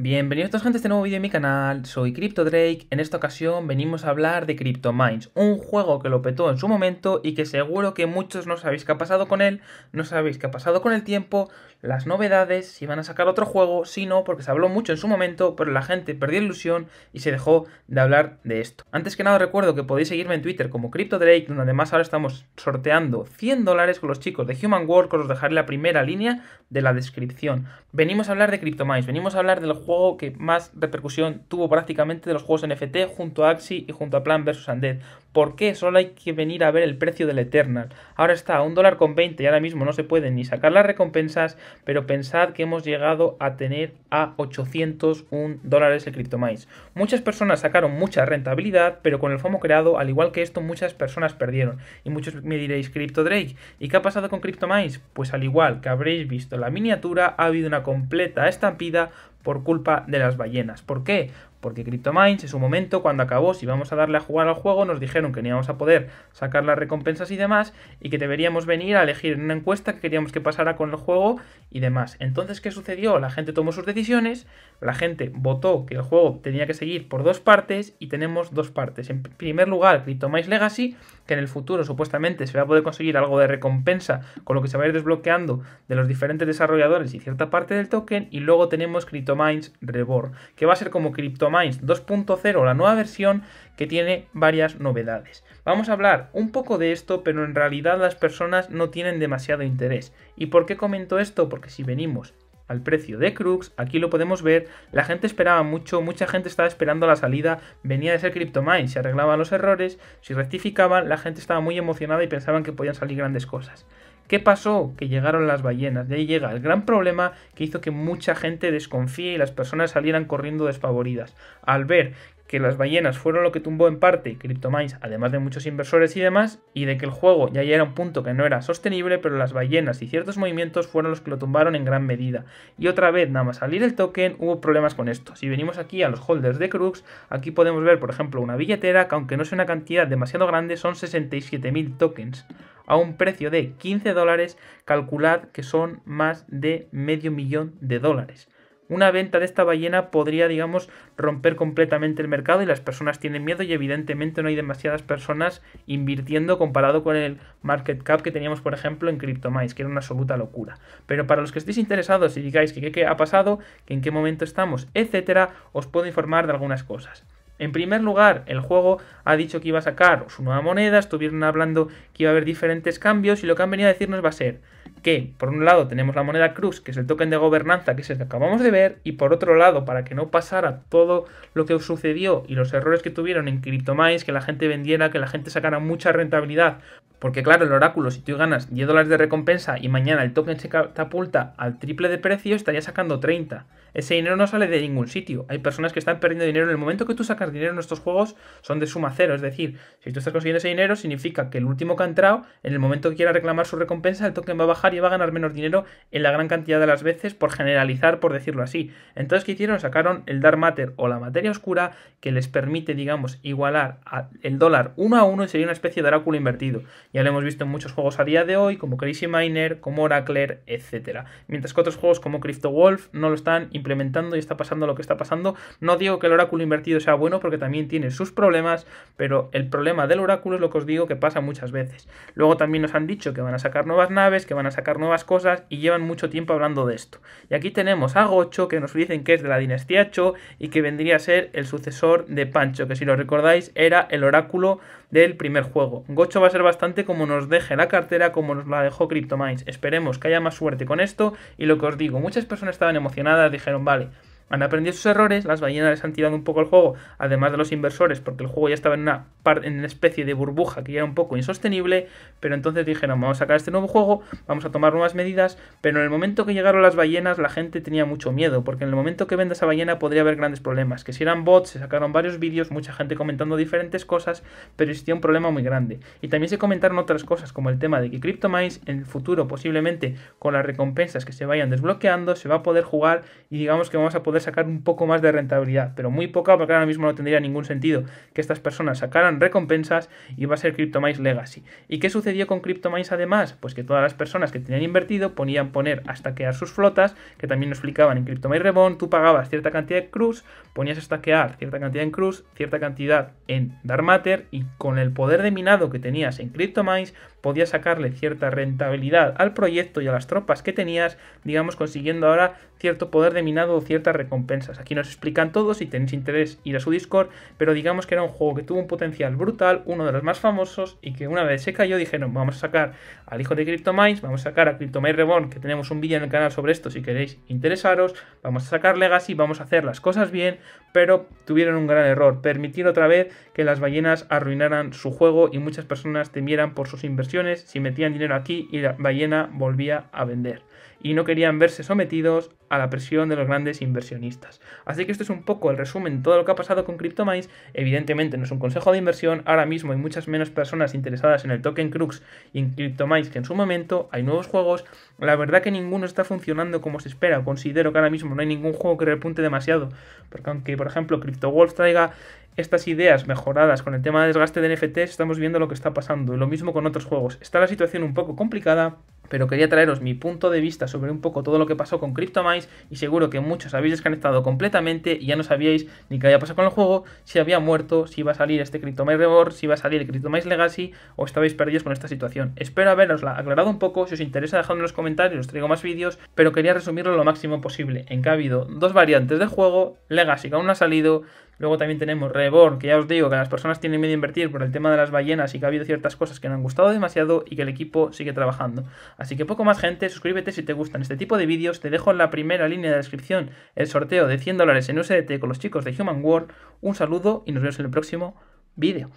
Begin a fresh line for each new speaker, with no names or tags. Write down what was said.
Bienvenidos todos a este nuevo vídeo en mi canal, soy CryptoDrake, en esta ocasión venimos a hablar de CryptoMines, un juego que lo petó en su momento y que seguro que muchos no sabéis qué ha pasado con él, no sabéis qué ha pasado con el tiempo, las novedades, si van a sacar otro juego, si no, porque se habló mucho en su momento, pero la gente perdió ilusión y se dejó de hablar de esto. Antes que nada recuerdo que podéis seguirme en Twitter como CryptoDrake, donde además ahora estamos sorteando 100 dólares con los chicos de Human Workers os dejaré la primera línea de la descripción. Venimos a hablar de CryptoMines, venimos a hablar del juego juego que más repercusión tuvo prácticamente de los juegos NFT junto a Axie y junto a Plan vs. Undead. ¿Por qué? Solo hay que venir a ver el precio del Eternal. Ahora está a un dólar con 20 y ahora mismo no se pueden ni sacar las recompensas, pero pensad que hemos llegado a tener a 801 dólares el CryptoMines. Muchas personas sacaron mucha rentabilidad, pero con el FOMO creado, al igual que esto, muchas personas perdieron. Y muchos me diréis, Crypto Drake, ¿y qué ha pasado con CryptoMice? Pues al igual que habréis visto la miniatura, ha habido una completa estampida por culpa de las ballenas. ¿Por qué? Porque CryptoMines en su momento, cuando acabó, si vamos a darle a jugar al juego, nos dijeron que no íbamos a poder sacar las recompensas y demás, y que deberíamos venir a elegir en una encuesta que queríamos que pasara con el juego y demás. Entonces, ¿qué sucedió? La gente tomó sus decisiones, la gente votó que el juego tenía que seguir por dos partes, y tenemos dos partes. En primer lugar, CryptoMines Legacy, que en el futuro supuestamente se va a poder conseguir algo de recompensa con lo que se va a ir desbloqueando de los diferentes desarrolladores y cierta parte del token, y luego tenemos CryptoMines Reborn, que va a ser como CryptoMines Minds 2.0, la nueva versión que tiene varias novedades. Vamos a hablar un poco de esto, pero en realidad las personas no tienen demasiado interés. ¿Y por qué comento esto? Porque si venimos al precio de Crux, aquí lo podemos ver, la gente esperaba mucho, mucha gente estaba esperando la salida, venía de ser CryptoMine, se arreglaban los errores, si rectificaban, la gente estaba muy emocionada y pensaban que podían salir grandes cosas. ¿Qué pasó? Que llegaron las ballenas. De ahí llega el gran problema que hizo que mucha gente desconfíe y las personas salieran corriendo desfavoridas. Al ver que las ballenas fueron lo que tumbó en parte CryptoMines, además de muchos inversores y demás, y de que el juego ya, ya era un punto que no era sostenible, pero las ballenas y ciertos movimientos fueron los que lo tumbaron en gran medida. Y otra vez, nada más salir el token, hubo problemas con esto. Si venimos aquí a los holders de Crux, aquí podemos ver, por ejemplo, una billetera que aunque no sea una cantidad demasiado grande, son 67.000 tokens a un precio de 15 dólares, calculad que son más de medio millón de dólares. Una venta de esta ballena podría, digamos, romper completamente el mercado y las personas tienen miedo y evidentemente no hay demasiadas personas invirtiendo comparado con el market cap que teníamos, por ejemplo, en CryptoMice, que era una absoluta locura. Pero para los que estéis interesados y digáis que qué ha pasado, que en qué momento estamos, etcétera, os puedo informar de algunas cosas. En primer lugar, el juego ha dicho que iba a sacar su nueva moneda, estuvieron hablando que iba a haber diferentes cambios y lo que han venido a decirnos va a ser que, por un lado, tenemos la moneda Cruz, que es el token de gobernanza, que es el que acabamos de ver, y por otro lado, para que no pasara todo lo que sucedió y los errores que tuvieron en CryptoMines, que la gente vendiera, que la gente sacara mucha rentabilidad porque claro, el oráculo, si tú ganas 10 dólares de recompensa y mañana el token se catapulta al triple de precio, estaría sacando 30. Ese dinero no sale de ningún sitio. Hay personas que están perdiendo dinero. En el momento que tú sacas dinero en estos juegos son de suma cero. Es decir, si tú estás consiguiendo ese dinero, significa que el último que ha entrado, en el momento que quiera reclamar su recompensa, el token va a bajar y va a ganar menos dinero en la gran cantidad de las veces por generalizar, por decirlo así. Entonces, ¿qué hicieron? Sacaron el Dark Matter o la materia oscura que les permite, digamos, igualar el dólar uno a uno y sería una especie de oráculo invertido. Ya lo hemos visto en muchos juegos a día de hoy, como Crazy Miner, como Oracle, etc. Mientras que otros juegos como Wolf no lo están implementando y está pasando lo que está pasando. No digo que el oráculo invertido sea bueno porque también tiene sus problemas, pero el problema del oráculo es lo que os digo que pasa muchas veces. Luego también nos han dicho que van a sacar nuevas naves, que van a sacar nuevas cosas y llevan mucho tiempo hablando de esto. Y aquí tenemos a Gocho que nos dicen que es de la dinastía Cho y que vendría a ser el sucesor de Pancho, que si lo recordáis era el oráculo del primer juego. Gocho va a ser bastante como nos deje la cartera, como nos la dejó CryptoMines. Esperemos que haya más suerte con esto. Y lo que os digo, muchas personas estaban emocionadas, dijeron, vale, han aprendido sus errores, las ballenas les han tirado un poco el juego, además de los inversores, porque el juego ya estaba en una, en especie de burbuja que era un poco insostenible, pero entonces dijeron, vamos a sacar este nuevo juego, vamos a tomar nuevas medidas, pero en el momento que llegaron las ballenas la gente tenía mucho miedo, porque en el momento que venda esa ballena podría haber grandes problemas, que si eran bots, se sacaron varios vídeos, mucha gente comentando diferentes cosas, pero existía un problema muy grande. Y también se comentaron otras cosas, como el tema de que CryptoMines en el futuro posiblemente con las recompensas que se vayan desbloqueando, se va a poder jugar y digamos que vamos a poder sacar un poco más de rentabilidad, pero muy poca porque ahora mismo no tendría ningún sentido que estas personas sacaran recompensas y va a ser CryptoMice Legacy. ¿Y qué sucedió con CryptoMice además? Pues que todas las personas que tenían invertido ponían poner hasta quear sus flotas, que también lo explicaban en CryptoMice Rebond, tú pagabas cierta cantidad de cruz, ponías a stackear cierta cantidad en cruz, cierta cantidad en dar Matter y con el poder de minado que tenías en CryptoMice, podía sacarle cierta rentabilidad al proyecto y a las tropas que tenías, digamos consiguiendo ahora cierto poder de minado o ciertas recompensas. Aquí nos explican todo, si tenéis interés ir a su Discord, pero digamos que era un juego que tuvo un potencial brutal, uno de los más famosos, y que una vez se cayó dijeron, vamos a sacar al hijo de CryptoMines, vamos a sacar a CryptoMines Reborn, que tenemos un vídeo en el canal sobre esto si queréis interesaros, vamos a sacar Legacy, vamos a hacer las cosas bien, pero tuvieron un gran error, permitir otra vez que las ballenas arruinaran su juego y muchas personas temieran por sus inversiones si metían dinero aquí y la ballena volvía a vender y no querían verse sometidos a la presión de los grandes inversionistas. Así que esto es un poco el resumen de todo lo que ha pasado con CryptoMines. Evidentemente no es un consejo de inversión, ahora mismo hay muchas menos personas interesadas en el token Crux y en CryptoMice que en su momento, hay nuevos juegos, la verdad que ninguno está funcionando como se espera, considero que ahora mismo no hay ningún juego que repunte demasiado, porque aunque por ejemplo CryptoWolf traiga estas ideas mejoradas con el tema de desgaste de NFTs, estamos viendo lo que está pasando, lo mismo con otros juegos, está la situación un poco complicada, pero quería traeros mi punto de vista sobre un poco todo lo que pasó con CryptoMice y seguro que muchos habéis desconectado completamente y ya no sabíais ni qué había pasado con el juego, si había muerto, si iba a salir este CryptoMice Reborn, si iba a salir el CryptoMice Legacy o estabais perdidos con esta situación. Espero haberosla aclarado un poco, si os interesa dejadme en los comentarios, os traigo más vídeos, pero quería resumirlo lo máximo posible, en que ha habido dos variantes de juego, Legacy que aún no ha salido, Luego también tenemos Reborn, que ya os digo que las personas tienen miedo a invertir por el tema de las ballenas y que ha habido ciertas cosas que no han gustado demasiado y que el equipo sigue trabajando. Así que poco más gente, suscríbete si te gustan este tipo de vídeos, te dejo en la primera línea de la descripción el sorteo de 100 dólares en USDT con los chicos de Human World. Un saludo y nos vemos en el próximo vídeo.